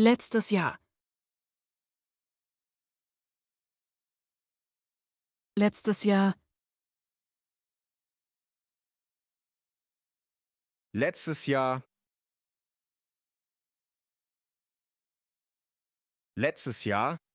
Letztes Jahr. Letztes Jahr. Letztes Jahr. Letztes Jahr.